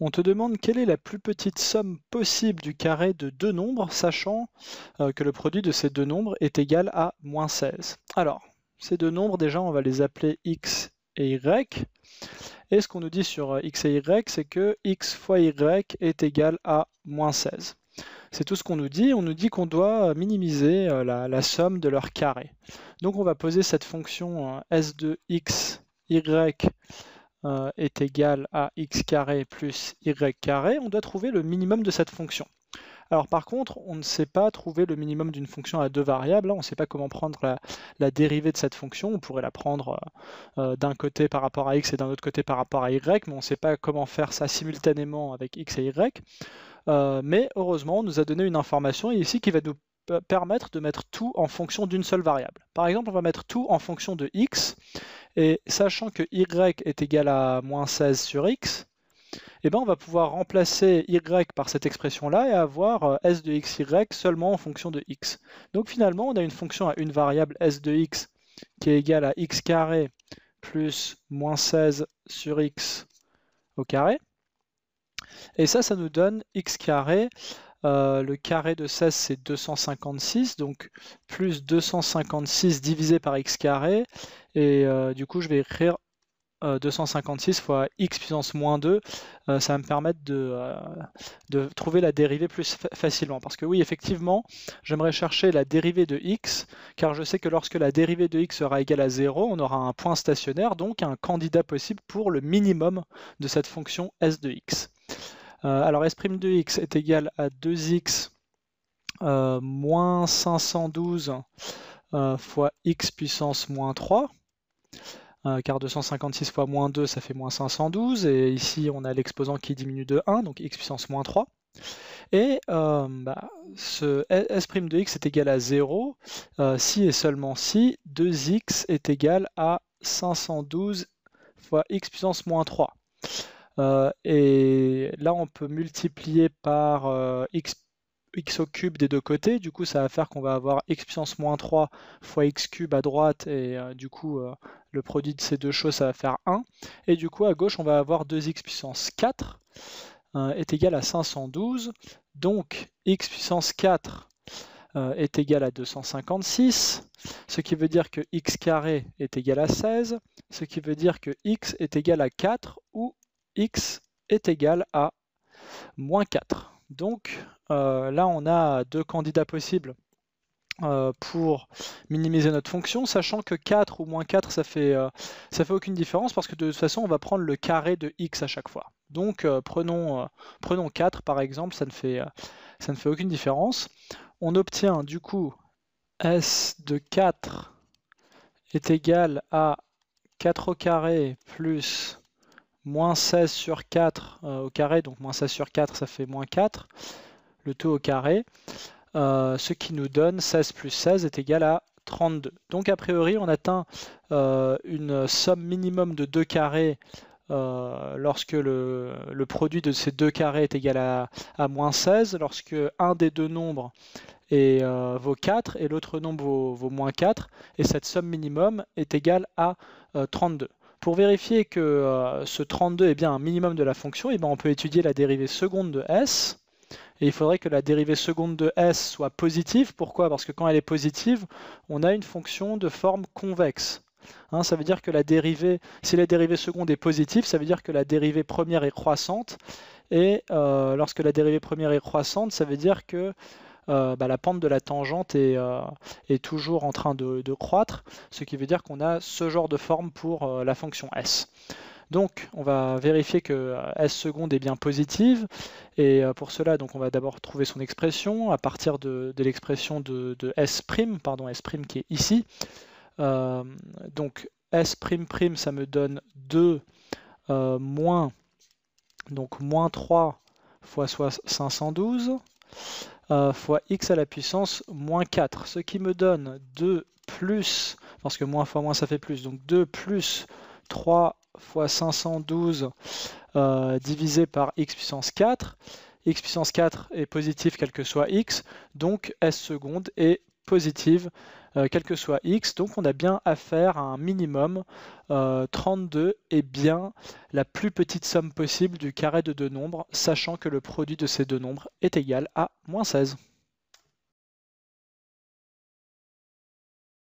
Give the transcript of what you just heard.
on te demande quelle est la plus petite somme possible du carré de deux nombres, sachant euh, que le produit de ces deux nombres est égal à moins 16. Alors, ces deux nombres, déjà, on va les appeler x et y. Et ce qu'on nous dit sur euh, x et y, c'est que x fois y est égal à moins 16. C'est tout ce qu'on nous dit. On nous dit qu'on doit euh, minimiser la, la, somme de leur carré. Donc on va poser cette fonction s de x, y euh, est égal à x carré plus y carré, on doit trouver le minimum de cette fonction. Alors par contre, on ne sait pas trouver le minimum d'une fonction à deux variables, hein. on ne sait pas comment prendre la, dérivée de cette fonction, on pourrait la prendre euh, euh, d'un côté par rapport à x et d'un autre côté par rapport à y, mais on ne sait pas comment faire ça simultanément avec x et y. mais heureusement, on nous a donné une information ici qui va nous permettre de mettre tout en fonction d'une seule variable. Par exemple, on va mettre tout en fonction de x, et sachant que y est égal à moins 16 sur x, eh ben on va pouvoir remplacer y par cette expression-là et avoir euh, s de x, y seulement en fonction de x. Donc finalement, on a une fonction à une variable s de x qui est égale à x carré plus moins 16 sur x au carré. Et ça, ça nous donne x carré euh, le carré de 16, c'est 256, donc plus 256 divisé par x carré. Et euh, du coup, je vais écrire 256 euh, fois x puissance moins 2. ça va me permettre de, trouver la dérivée plus facilement. Parce que oui, effectivement, j'aimerais chercher la dérivée de x, car je sais que lorsque la dérivée de x sera égale à 0, on aura un point stationnaire, donc un candidat possible pour le minimum de cette fonction s de x. Euh, alors S' de x est égal à 2x euh, moins 512 euh, fois x puissance moins 3. car 256 fois moins 2, ça fait moins 512, et ici on a l'exposant qui diminue de 1, donc x puissance moins 3. Et bah, ce s' de x est égal à 0 si et seulement si 2x est égal à 512 fois x puissance moins 3. Euh, et là, on peut multiplier par euh, x, au cube des deux côtés. Du coup, ça va faire qu'on va avoir x puissance moins 3 fois x cube à droite. Et euh, du coup, le produit de ces deux choses, ça va faire 1. Et du coup, à gauche, on va avoir 2x puissance 4 est égal à 512. Donc, x puissance 4 est égal à 256, ce qui veut dire que x carré est égal à 16, ce qui veut dire que x est égal à 4 ou x est égal à moins 4. Donc euh, là, on a deux candidats possibles euh, pour minimiser notre fonction, sachant que 4 ou moins 4, ça fait, euh, ça fait aucune différence parce que de toute façon, on va prendre le carré de x à chaque fois. Donc prenons, prenons 4 par exemple, ça ne, fait, ça ne fait aucune différence. On obtient du coup s de 4 est égal à 4 au carré plus moins 16 sur 4 euh, au carré, donc moins 16 sur 4 ça fait moins 4, le tout au carré, euh, ce qui nous donne 16 plus 16 est égal à 32. Donc a priori on atteint euh, une somme minimum de 2 carrés lorsque le, produit de ces deux carrés est égal à, à moins 16, lorsque un des deux nombres vaut 4 et l'autre nombre vaut, moins 4 et cette somme minimum est égale à 32. Pour vérifier que euh, ce 32 est bien un minimum de la fonction, et eh ben, on peut étudier la dérivée seconde de S. Et il faudrait que la dérivée seconde de S soit positive. Pourquoi Parce que quand elle est positive, on a une fonction de forme convexe. Hein, ça veut dire que la dérivée, si la dérivée seconde est positive, ça veut dire que la dérivée première est croissante. Et euh, lorsque la dérivée première est croissante, ça veut dire que euh, bah, la pente de la tangente est, euh, toujours en train de, croître, ce qui veut dire qu'on a ce genre de forme pour euh, la fonction S. Donc on va vérifier que S seconde est bien positive et pour cela donc on va d'abord trouver son expression à partir de, l'expression de, S', pardon S' qui est ici. donc S', ça me donne 2 moins 3 fois 512 euh, fois x à la puissance moins 4, ce qui me donne 2 plus, parce que moins fois moins ça fait plus, donc 2 plus 3 fois 512 euh, divisé par x puissance 4. x puissance 4 est positif quel que soit x, donc s seconde est positive euh, quel que soit x. Donc on a bien affaire à un minimum 32 euh, est bien la plus petite somme possible du carré de deux nombres, sachant que le produit de ces deux nombres est égal à moins 16.